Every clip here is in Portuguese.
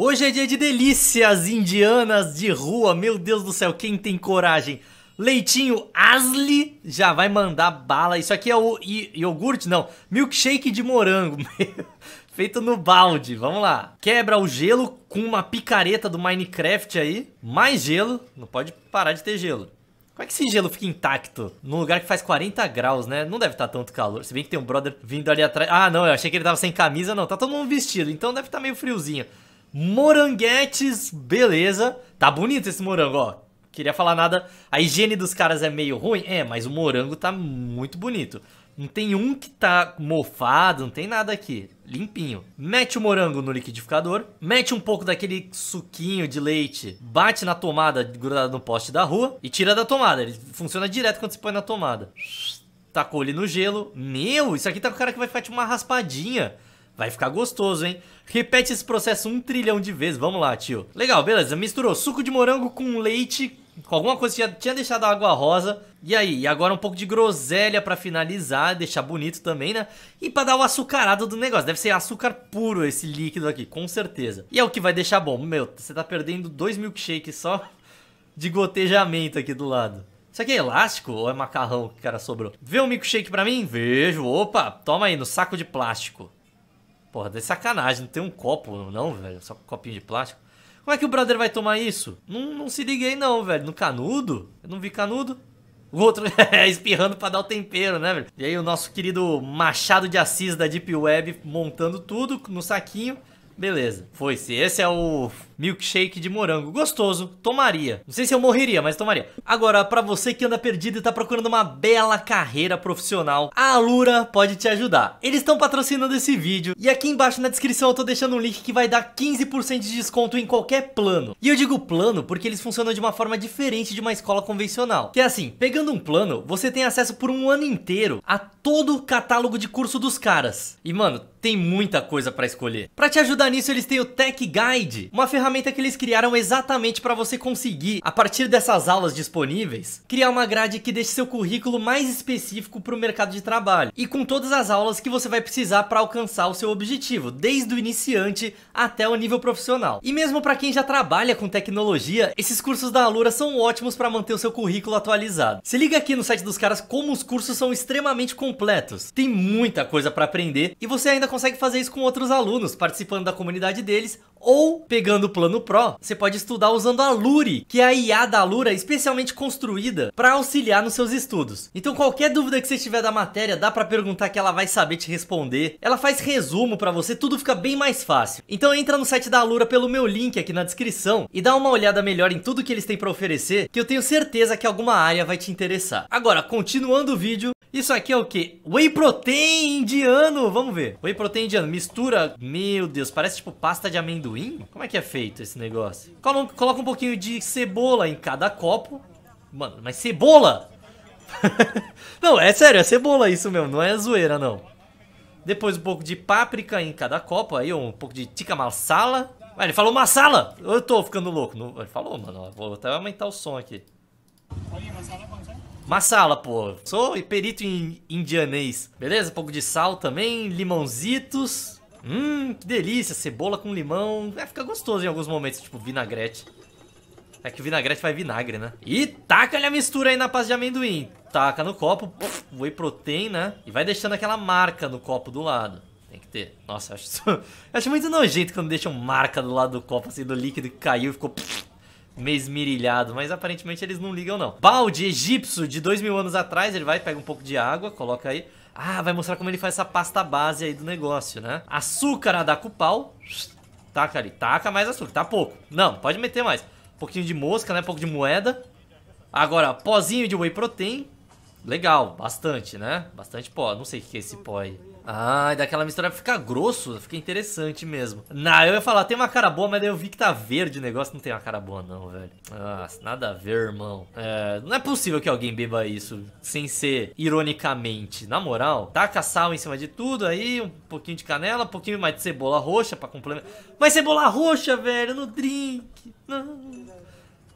Hoje é dia de delícias indianas de rua, meu Deus do céu, quem tem coragem? Leitinho Asli já vai mandar bala. Isso aqui é o iogurte, não, milkshake de morango, feito no balde. Vamos lá. Quebra o gelo com uma picareta do Minecraft aí. Mais gelo, não pode parar de ter gelo. Como é que esse gelo fica intacto num lugar que faz 40 graus, né? Não deve estar tanto calor. Se bem que tem um brother vindo ali atrás. Ah, não, eu achei que ele tava sem camisa, não. Tá todo mundo vestido, então deve estar meio friozinho. Moranguetes, beleza. Tá bonito esse morango, ó. Queria falar nada. A higiene dos caras é meio ruim? É, mas o morango tá muito bonito. Não tem um que tá mofado, não tem nada aqui. Limpinho. Mete o morango no liquidificador, mete um pouco daquele suquinho de leite, bate na tomada grudada no poste da rua e tira da tomada. Ele funciona direto quando você põe na tomada. Tacou ele no gelo. Meu, isso aqui tá com cara que vai ficar tipo uma raspadinha. Vai ficar gostoso, hein? Repete esse processo um trilhão de vezes. Vamos lá, tio. Legal, beleza. Misturou suco de morango com leite, com alguma coisa que já tinha deixado a água rosa. E aí? E agora um pouco de groselha pra finalizar, deixar bonito também, né? E pra dar o açucarado do negócio. Deve ser açúcar puro esse líquido aqui, com certeza. E é o que vai deixar bom. Meu, você tá perdendo dois milkshakes só de gotejamento aqui do lado. Isso aqui é elástico ou é macarrão que o cara sobrou? Vê um milkshake pra mim? Vejo. Opa, toma aí no saco de plástico. Porra, de sacanagem, não tem um copo, não, velho. Só um copinho de plástico. Como é que o brother vai tomar isso? Não, não se liguei aí, não, velho. No canudo? Eu não vi canudo. O outro é espirrando para dar o tempero, né, velho? E aí o nosso querido Machado de Assis da Deep Web montando tudo no saquinho. Beleza, foi-se. Esse é o milkshake de morango. Gostoso, tomaria. Não sei se eu morreria, mas tomaria. Agora, para você que anda perdido e tá procurando uma bela carreira profissional, a Alura pode te ajudar. Eles estão patrocinando esse vídeo e aqui embaixo na descrição eu tô deixando um link que vai dar 15% de desconto em qualquer plano. E eu digo plano porque eles funcionam de uma forma diferente de uma escola convencional. Que é assim, pegando um plano, você tem acesso por um ano inteiro a todo o catálogo de curso dos caras. E mano, tem muita coisa para escolher. Para te ajudar nisso, eles têm o Tech Guide, uma ferramenta que eles criaram exatamente para você conseguir, a partir dessas aulas disponíveis, criar uma grade que deixe seu currículo mais específico para o mercado de trabalho e com todas as aulas que você vai precisar para alcançar o seu objetivo, desde o iniciante até o nível profissional. E mesmo para quem já trabalha com tecnologia, esses cursos da Alura são ótimos para manter o seu currículo atualizado. Se liga aqui no site dos caras como os cursos são extremamente completos. Tem muita coisa para aprender e você ainda consegue fazer isso com outros alunos, participando da comunidade deles ou pegando o plano Pro, você pode estudar usando a Luri, que é a IA da Lura especialmente construída para auxiliar nos seus estudos. Então qualquer dúvida que você tiver da matéria, dá para perguntar que ela vai saber te responder. Ela faz resumo para você, tudo fica bem mais fácil. Então entra no site da Lura pelo meu link aqui na descrição e dá uma olhada melhor em tudo que eles têm para oferecer, que eu tenho certeza que alguma área vai te interessar. Agora, continuando o vídeo, isso aqui é o que? Whey protein indiano, vamos ver. Whey protein indiano, mistura, meu Deus, parece tipo pasta de amendoim? Como é que é feito esse negócio? Coloca um pouquinho de cebola em cada copo. Mano, mas cebola? não, é sério, é cebola isso mesmo, não é zoeira não. Depois um pouco de páprica em cada copo aí, um pouco de tikka masala. Ah, ele falou masala! Eu tô ficando louco. Ele falou, mano, vou até aumentar o som aqui. Massala, pô. Sou perito em indianês. Beleza? Um pouco de sal também, limãozitos. Hum, que delícia. Cebola com limão. É, fica gostoso em alguns momentos, tipo vinagrete. É que o vinagrete vai vinagre, né? E taca-lhe a mistura aí na pasta de amendoim. Taca no copo, puf, whey protein, né? E vai deixando aquela marca no copo do lado. Tem que ter. Nossa, eu acho, eu acho muito nojento quando deixam marca do lado do copo, assim, do líquido que caiu e ficou mesmirilhado, mas aparentemente eles não ligam não. Balde egípcio de dois mil anos atrás, ele vai, pega um pouco de água, coloca aí. Ah, vai mostrar como ele faz essa pasta base aí do negócio, né? Açúcar pau. taca ali, taca mais açúcar, tá pouco. Não, pode meter mais. Um pouquinho de mosca, né, um pouco de moeda. Agora, pozinho de whey protein, Legal, bastante, né? Bastante pó. Não sei o que é esse pó aí. Ah, e daquela mistura fica grosso, fica interessante mesmo. Na, eu ia falar, tem uma cara boa, mas daí eu vi que tá verde o negócio, não tem uma cara boa não, velho. Ah, nada a ver, irmão. É, não é possível que alguém beba isso sem ser ironicamente. Na moral, taca sal em cima de tudo aí, um pouquinho de canela, um pouquinho mais de cebola roxa pra complementar. Mas cebola roxa, velho, no drink. Não.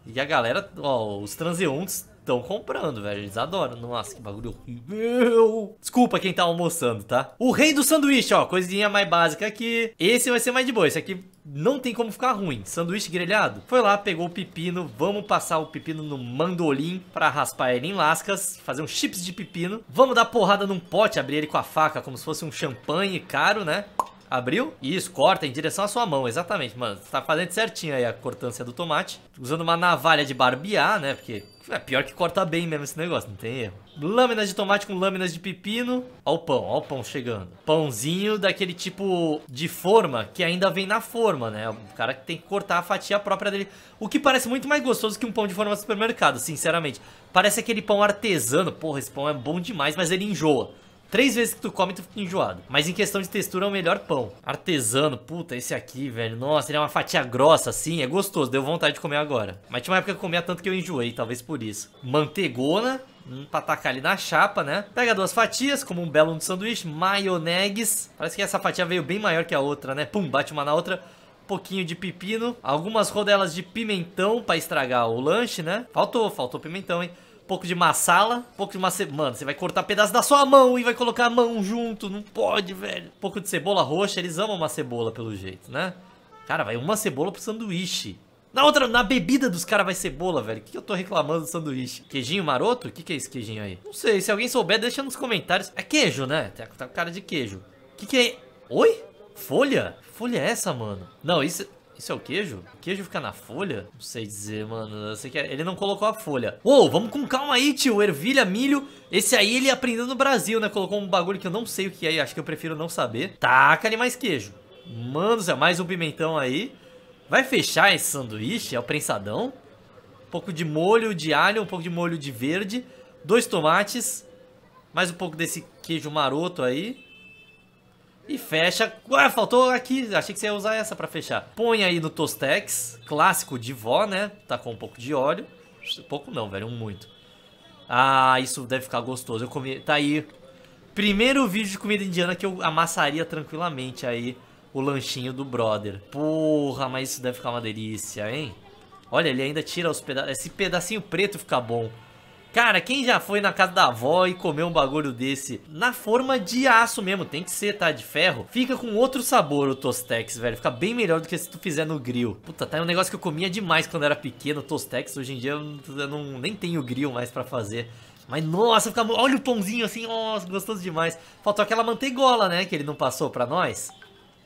E a galera, ó, os transeuntes estão comprando, velho. Eles adoram. Nossa, que bagulho horrível. Desculpa quem tá almoçando, tá? O rei do sanduíche, ó. Coisinha mais básica aqui. Esse vai ser mais de boa. Esse aqui não tem como ficar ruim. Sanduíche grelhado. Foi lá, pegou o pepino. Vamos passar o pepino no mandolim pra raspar ele em lascas. Fazer um chips de pepino. Vamos dar porrada num pote, abrir ele com a faca como se fosse um champanhe caro, né? Abriu? Isso, corta em direção à sua mão, exatamente, mano. Você tá fazendo certinho aí a cortância do tomate. Usando uma navalha de barbear, né? Porque é pior que corta bem mesmo esse negócio, não tem erro. Lâminas de tomate com lâminas de pepino. Ó o pão, ó o pão chegando. Pãozinho daquele tipo de forma que ainda vem na forma, né? O cara que tem que cortar a fatia própria dele. O que parece muito mais gostoso que um pão de forma supermercado, sinceramente. Parece aquele pão artesano. Porra, esse pão é bom demais, mas ele enjoa. Três vezes que tu come, tu fica enjoado. Mas em questão de textura, é o melhor pão. Artesano, puta, esse aqui, velho. Nossa, ele é uma fatia grossa, assim. É gostoso, deu vontade de comer agora. Mas tinha uma época que eu comia tanto que eu enjoei, talvez por isso. Mantegona, Hum, pra tacar ali na chapa, né? Pega duas fatias, como um belo um de sanduíche, maionegues. Parece que essa fatia veio bem maior que a outra, né? Pum, bate uma na outra. Um pouquinho de pepino, algumas rodelas de pimentão para estragar o lanche, né? Faltou, faltou pimentão, hein? pouco de massala, um pouco de mace... Mano, você vai cortar pedaço da sua mão e vai colocar a mão junto, não pode, velho. Um pouco de cebola roxa, eles amam uma cebola pelo jeito, né? Cara, vai uma cebola pro sanduíche. Na outra, na bebida dos caras vai cebola, velho. O que, que eu tô reclamando do sanduíche? Queijinho maroto? O que, que é esse queijinho aí? Não sei, se alguém souber, deixa nos comentários. É queijo, né? Tá com cara de queijo. O que, que é... Oi? Folha? Folha é essa, mano? Não, isso... Isso é o queijo? O queijo fica na folha? Não sei dizer, mano. Eu sei que é- ele não colocou a folha. Uou, vamos com calma aí, tio. Ervilha, milho. Esse aí ele aprendeu no Brasil, né? Colocou um bagulho que eu não sei o que é. Acho que eu prefiro não saber. Taca ali mais queijo. Mano, é mais um pimentão aí. Vai fechar esse sanduíche? É o prensadão. Um pouco de molho de alho, um pouco de molho de verde. Dois tomates. Mais um pouco desse queijo maroto aí. E fecha. Ué, faltou aqui. Achei que você ia usar essa pra fechar. Põe aí no Tostex. Clássico de vó, né? Tá com um pouco de óleo. Pouco não, velho. Um muito. Ah, isso deve ficar gostoso. Eu comi... Tá aí. Primeiro vídeo de comida indiana que eu amassaria tranquilamente aí o lanchinho do brother. Porra, mas isso deve ficar uma delícia, hein? Olha, ele ainda tira os pedaços. Esse pedacinho preto fica bom. Cara, quem já foi na casa da avó e comeu um bagulho desse na forma de aço mesmo, tem que ser, tá? De ferro. Fica com outro sabor o Tostex, velho. Fica bem melhor do que se tu fizer no grill. Puta, tá? É um negócio que eu comia demais quando era pequeno, Tostex. Hoje em dia eu não, nem tenho grill mais pra fazer. Mas nossa, fica... olha o pãozinho assim, nossa, gostoso demais. Faltou aquela manteigola, né, que ele não passou pra nós.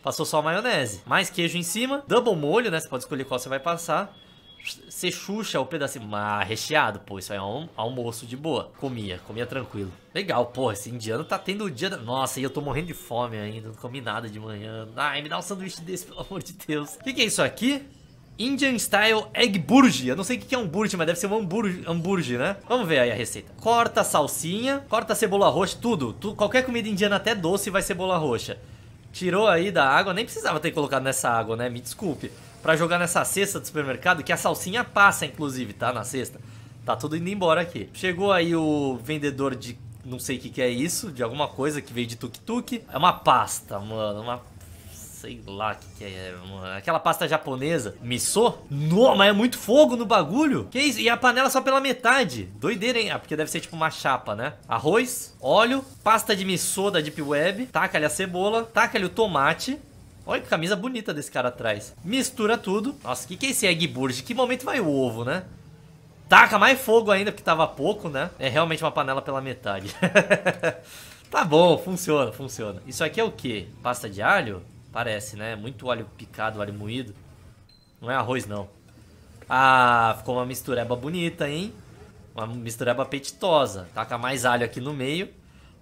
Passou só a maionese. Mais queijo em cima, double molho, né, você pode escolher qual você vai passar ser Xuxa, o é pedacinho mas recheado, pô, isso aí é um almoço de boa. Comia, comia tranquilo. Legal, pô, esse indiano tá tendo o dia da... Nossa, e eu tô morrendo de fome ainda, não comi nada de manhã. Ai, me dá um sanduíche desse, pelo amor de Deus. O que, que é isso aqui? Indian Style Egg Burger. Eu não sei o que é um burger, mas deve ser um hambúrguer, hambúrguer, né? Vamos ver aí a receita. Corta a salsinha, corta a cebola roxa, tudo. Tu, qualquer comida indiana, até doce, vai cebola roxa. Tirou aí da água, nem precisava ter colocado nessa água, né? Me desculpe para jogar nessa cesta do supermercado, que a salsinha passa, inclusive, tá? Na cesta. Tá tudo indo embora aqui. Chegou aí o vendedor de não sei o que, que é isso, de alguma coisa que veio de tuk-tuk. É uma pasta, mano, uma sei lá o que, que, é, mano. Aquela pasta japonesa, miso? Não, mas é muito fogo no bagulho. Que isso? E a panela só pela metade. Doideira, hein? Ah, porque deve ser tipo uma chapa, né? Arroz, óleo, pasta de miso da Deep Web, taca ali a cebola, taca ali o tomate, Olha que camisa bonita desse cara atrás. Mistura tudo. Nossa, que que é esse egg burge? Que momento vai o ovo, né? Taca mais fogo ainda, porque tava pouco, né? É realmente uma panela pela metade. tá bom, funciona, funciona. Isso aqui é o quê? Pasta de alho? Parece, né? Muito alho picado, alho moído. Não é arroz, não. Ah, ficou uma mistureba bonita, hein? Uma mistureba apetitosa. Taca mais alho aqui no meio.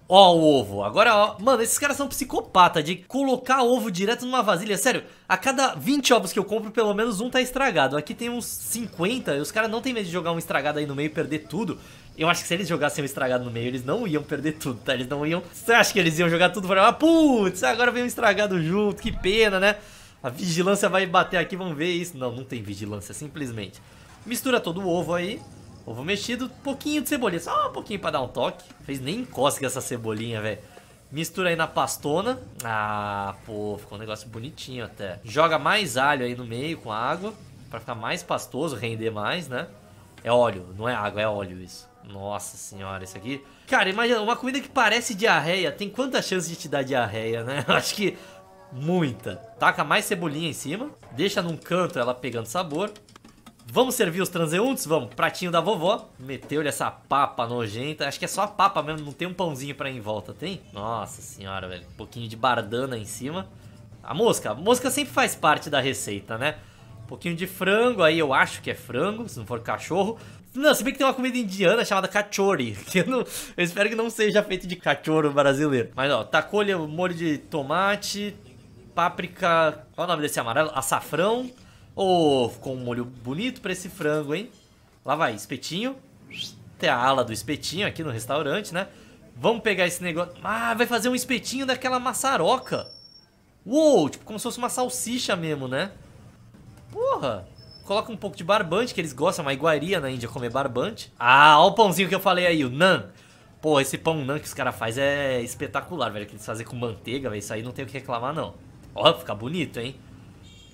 Ó o ovo. Agora, ó. Mano, esses caras são psicopata de colocar ovo direto numa vasilha. Sério, a cada 20 ovos que eu compro, pelo menos um tá estragado. Aqui tem uns 50 e os caras não tem medo de jogar um estragado aí no meio e perder tudo. Eu acho que se eles jogassem um estragado no meio, eles não iam perder tudo, tá? Eles não iam... Você acha que eles iam jogar tudo fora Ah, putz, agora vem um estragado junto, que pena, né? A vigilância vai bater aqui, vamos ver isso. Não, não tem vigilância, simplesmente. Mistura todo o ovo aí. Ovo mexido, um pouquinho de cebolinha, só um pouquinho pra dar um toque. Fez nem cócega essa cebolinha, velho. Mistura aí na pastona. Ah, pô, ficou um negócio bonitinho até. Joga mais alho aí no meio com água, pra ficar mais pastoso, render mais, né? É óleo, não é água, é óleo isso. Nossa senhora, isso aqui... Cara, imagina, uma comida que parece diarreia, tem quanta chance de te dar diarreia, né? acho que muita. Taca mais cebolinha em cima, deixa num canto ela pegando sabor. Vamos servir os transeuntes? Vamos. Pratinho da vovó. Meteu-lhe essa papa nojenta. Acho que é só a papa mesmo, não tem um pãozinho pra ir em volta, tem? Nossa senhora, velho. Um pouquinho de bardana em cima. A mosca. A mosca sempre faz parte da receita, né? Um pouquinho de frango, aí eu acho que é frango, se não for cachorro. Não, se bem que tem uma comida indiana chamada cachori, que eu, não, eu espero que não seja feito de cachorro brasileiro. Mas ó, tacolha, molho de tomate, páprica, qual é o nome desse amarelo? Açafrão, Oh, ficou um molho bonito pra esse frango, hein? Lá vai, espetinho. Tem a ala do espetinho aqui no restaurante, né? Vamos pegar esse negócio. Ah, vai fazer um espetinho daquela maçaroca. Uou, tipo como se fosse uma salsicha mesmo, né? Porra. Coloca um pouco de barbante, que eles gostam, uma iguaria na Índia comer barbante. Ah, ó o pãozinho que eu falei aí, o nan. Pô, esse pão nan que os caras fazem é espetacular, velho. Que eles fazem com manteiga, velho. Isso aí não tem o que reclamar, não. Ó, fica bonito, hein?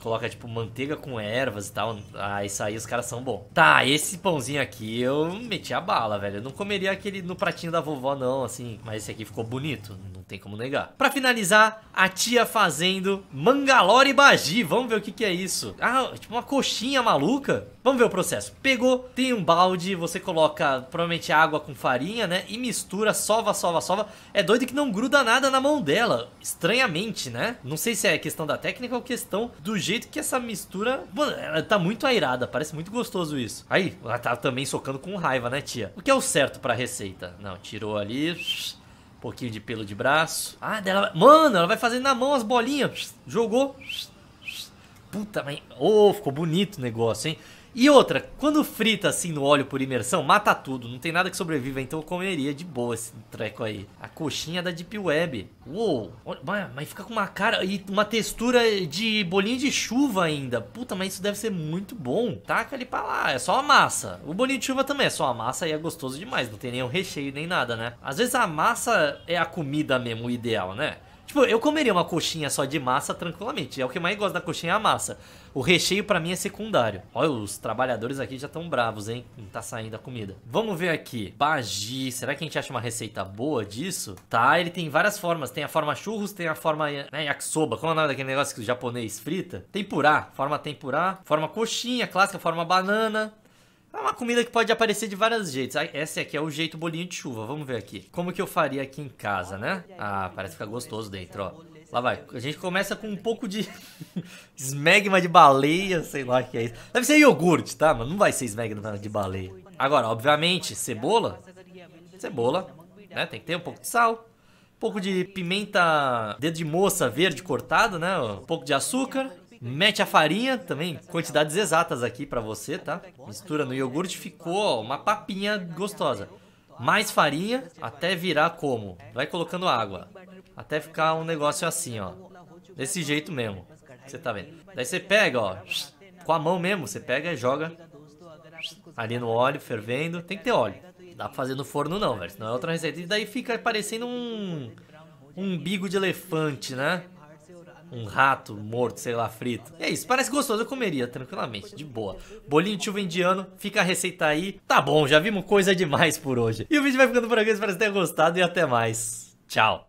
coloca, tipo, manteiga com ervas e tal. Ah, isso aí os caras são bons. Tá, esse pãozinho aqui eu meti a bala, velho. Eu não comeria aquele no pratinho da vovó, não, assim. Mas esse aqui ficou bonito, não tem como negar. Pra finalizar, a tia fazendo Mangalore Bagi. Vamos ver o que que é isso. Ah, tipo uma coxinha maluca. Vamos ver o processo. Pegou, tem um balde, você coloca provavelmente água com farinha, né? E mistura, sova, sova, sova. É doido que não gruda nada na mão dela. Estranhamente, né? Não sei se é questão da técnica ou questão do jeito jeito que essa mistura... Mano, ela tá muito airada. Parece muito gostoso isso. Aí, ela tá também socando com raiva, né, tia? O que é o certo pra receita? Não, tirou ali... Um pouquinho de pelo de braço. Ah, dela... Mano, ela vai fazendo na mão as bolinhas. Jogou. Puta, mas... Oh, ficou bonito o negócio, hein? E outra, quando frita assim no óleo por imersão, mata tudo, não tem nada que sobreviva, então eu comeria de boa esse treco aí. A coxinha da Deep Web. Uou! Mas fica com uma cara e uma textura de bolinho de chuva ainda. Puta, mas isso deve ser muito bom. Taca ali pra lá, é só a massa. O bolinho de chuva também é só a massa e é gostoso demais, não tem nenhum recheio nem nada, né? Às vezes a massa é a comida mesmo, o ideal, né? Tipo, eu comeria uma coxinha só de massa tranquilamente. É o que mais gosto da coxinha é a massa. O recheio para mim é secundário. Olha, os trabalhadores aqui já estão bravos, hein? Não tá saindo a comida. Vamos ver aqui. Bagi. Será que a gente acha uma receita boa disso? Tá, ele tem várias formas. Tem a forma churros, tem a forma né, yakisoba. Como é o nome daquele negócio que o japonês frita? Tempurá. Forma tempurá. Forma coxinha clássica, forma banana. É uma comida que pode aparecer de vários jeitos. Ah, esse aqui é o jeito bolinho de chuva. Vamos ver aqui. Como que eu faria aqui em casa, né? Ah, parece ficar gostoso dentro, ó. Lá vai. A gente começa com um pouco de esmegma de baleia, sei lá o que é isso. Deve ser iogurte, tá? Mas não vai ser esmegma de baleia. Agora, obviamente, cebola. Cebola, né? Tem que ter um pouco de sal. Um pouco de pimenta dedo de moça verde cortado, né? Um pouco de açúcar Mete a farinha também, quantidades exatas aqui pra você, tá? Mistura no iogurte, ficou uma papinha gostosa. Mais farinha até virar como? Vai colocando água. Até ficar um negócio assim, ó. Desse jeito mesmo. Você tá vendo. Daí você pega, ó. Com a mão mesmo, você pega e joga ali no óleo, fervendo. Tem que ter óleo. dá pra fazer no forno não, velho. Senão é outra receita. E daí fica parecendo um... Um umbigo de elefante, né? um rato morto, sei lá, frito. E é isso, parece gostoso, eu comeria tranquilamente, de boa. Bolinho de chuva indiano, fica a receita aí. Tá bom, já vimos coisa demais por hoje. E o vídeo vai ficando por aqui, espero que vocês tenham gostado e até mais. Tchau.